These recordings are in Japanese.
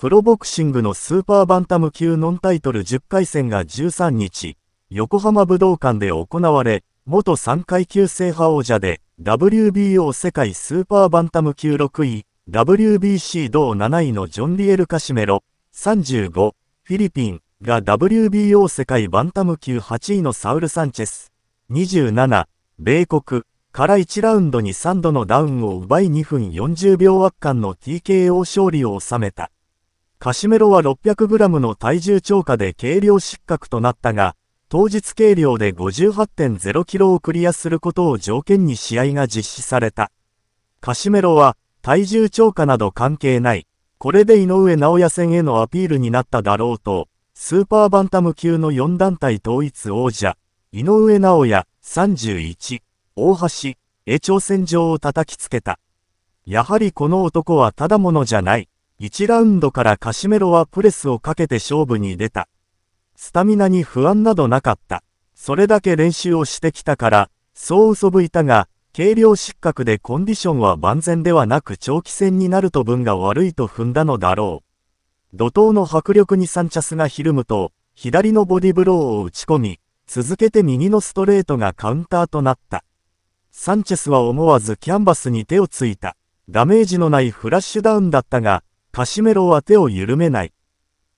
プロボクシングのスーパーバンタム級ノンタイトル10回戦が13日、横浜武道館で行われ、元3階級制覇王者で、WBO 世界スーパーバンタム級6位、WBC 同7位のジョン・リエル・カシメロ、35、フィリピンが WBO 世界バンタム級8位のサウル・サンチェス、27、米国から1ラウンドに3度のダウンを奪い2分40秒圧巻の TKO 勝利を収めた。カシメロは 600g の体重超過で軽量失格となったが、当日軽量で 58.0kg をクリアすることを条件に試合が実施された。カシメロは、体重超過など関係ない。これで井上直也戦へのアピールになっただろうと、スーパーバンタム級の4団体統一王者、井上直也31、大橋、へ挑戦状を叩きつけた。やはりこの男はただものじゃない。1ラウンドからカシメロはプレスをかけて勝負に出た。スタミナに不安などなかった。それだけ練習をしてきたから、そう嘘ぶいたが、軽量失格でコンディションは万全ではなく長期戦になると分が悪いと踏んだのだろう。怒涛の迫力にサンチャスがひるむと、左のボディブローを打ち込み、続けて右のストレートがカウンターとなった。サンチェスは思わずキャンバスに手をついた。ダメージのないフラッシュダウンだったが、カシメロは手を緩めない。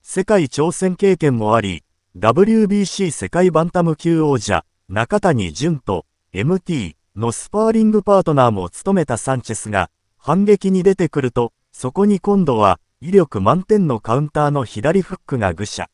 世界挑戦経験もあり、WBC 世界バンタム級王者、中谷淳と MT のスパーリングパートナーも務めたサンチェスが、反撃に出てくると、そこに今度は、威力満点のカウンターの左フックが愚者。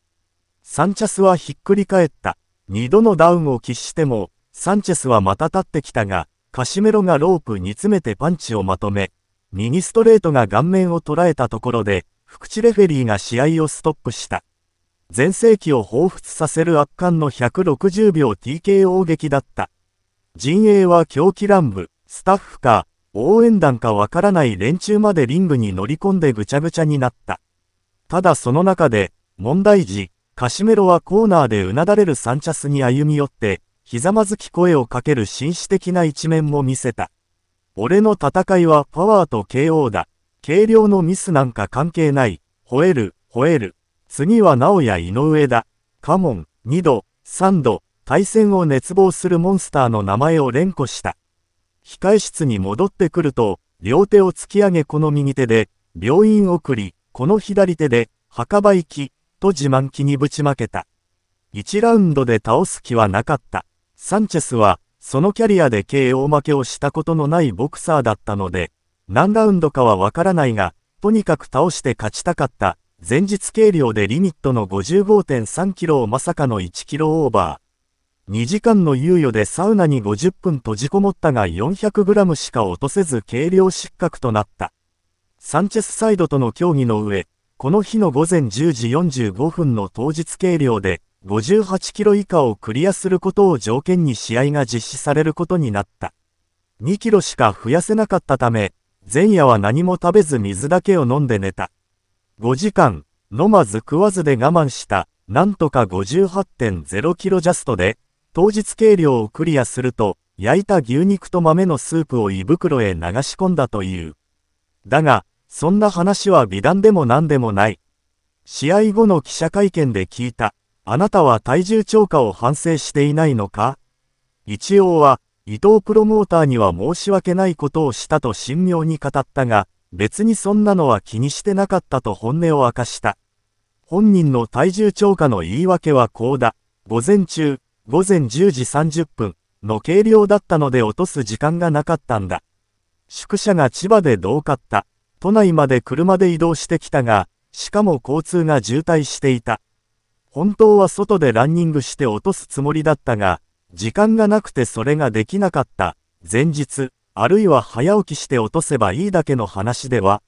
サンチェスはひっくり返った。二度のダウンを喫しても、サンチェスはまた立ってきたが、カシメロがロープに詰めてパンチをまとめ、右ストレートが顔面を捉えたところで、福地レフェリーが試合をストップした。全盛期を彷彿させる圧巻の160秒 TKO 劇だった。陣営は狂気乱舞、スタッフか、応援団かわからない連中までリングに乗り込んでぐちゃぐちゃになった。ただその中で、問題児、カシメロはコーナーでうなだれるサンチャスに歩み寄って、ひざまずき声をかける紳士的な一面も見せた。俺の戦いはパワーと KO だ。軽量のミスなんか関係ない。吠える、吠える。次は直や井上だ。カモン、2度、3度、対戦を熱望するモンスターの名前を連呼した。控室に戻ってくると、両手を突き上げこの右手で、病院送り、この左手で、墓場行き、と自慢気にぶちまけた。1ラウンドで倒す気はなかった。サンチェスは、そのキャリアで KO 負けをしたことのないボクサーだったので、何ラウンドかはわからないが、とにかく倒して勝ちたかった。前日計量でリミットの55.3キロをまさかの1キロオーバー。2時間の猶予でサウナに50分閉じこもったが400グラムしか落とせず計量失格となった。サンチェスサイドとの協議の上、この日の午前10時45分の当日計量で、58キロ以下をクリアすることを条件に試合が実施されることになった。2キロしか増やせなかったため、前夜は何も食べず水だけを飲んで寝た。5時間、飲まず食わずで我慢した、なんとか58.0キロジャストで、当日計量をクリアすると、焼いた牛肉と豆のスープを胃袋へ流し込んだという。だが、そんな話は美談でも何でもない。試合後の記者会見で聞いた。あなたは体重超過を反省していないのか一応は、伊藤プロモーターには申し訳ないことをしたと神妙に語ったが、別にそんなのは気にしてなかったと本音を明かした。本人の体重超過の言い訳はこうだ。午前中、午前10時30分の計量だったので落とす時間がなかったんだ。宿舎が千葉で遠かった。都内まで車で移動してきたが、しかも交通が渋滞していた。本当は外でランニングして落とすつもりだったが、時間がなくてそれができなかった。前日、あるいは早起きして落とせばいいだけの話では、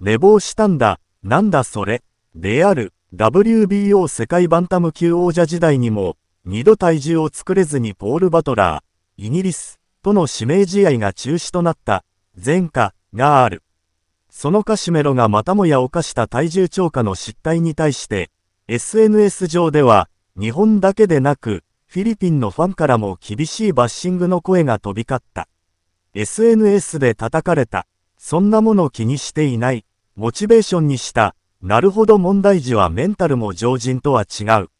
寝坊したんだ、なんだそれ、である、WBO 世界バンタム級王者時代にも、二度体重を作れずにポール・バトラー、イギリス、との指名試合が中止となった、前科、がある。そのカシメロがまたもや犯した体重超過の失態に対して、SNS 上では、日本だけでなく、フィリピンのファンからも厳しいバッシングの声が飛び交った。SNS で叩かれた。そんなもの気にしていない。モチベーションにした。なるほど問題児はメンタルも常人とは違う。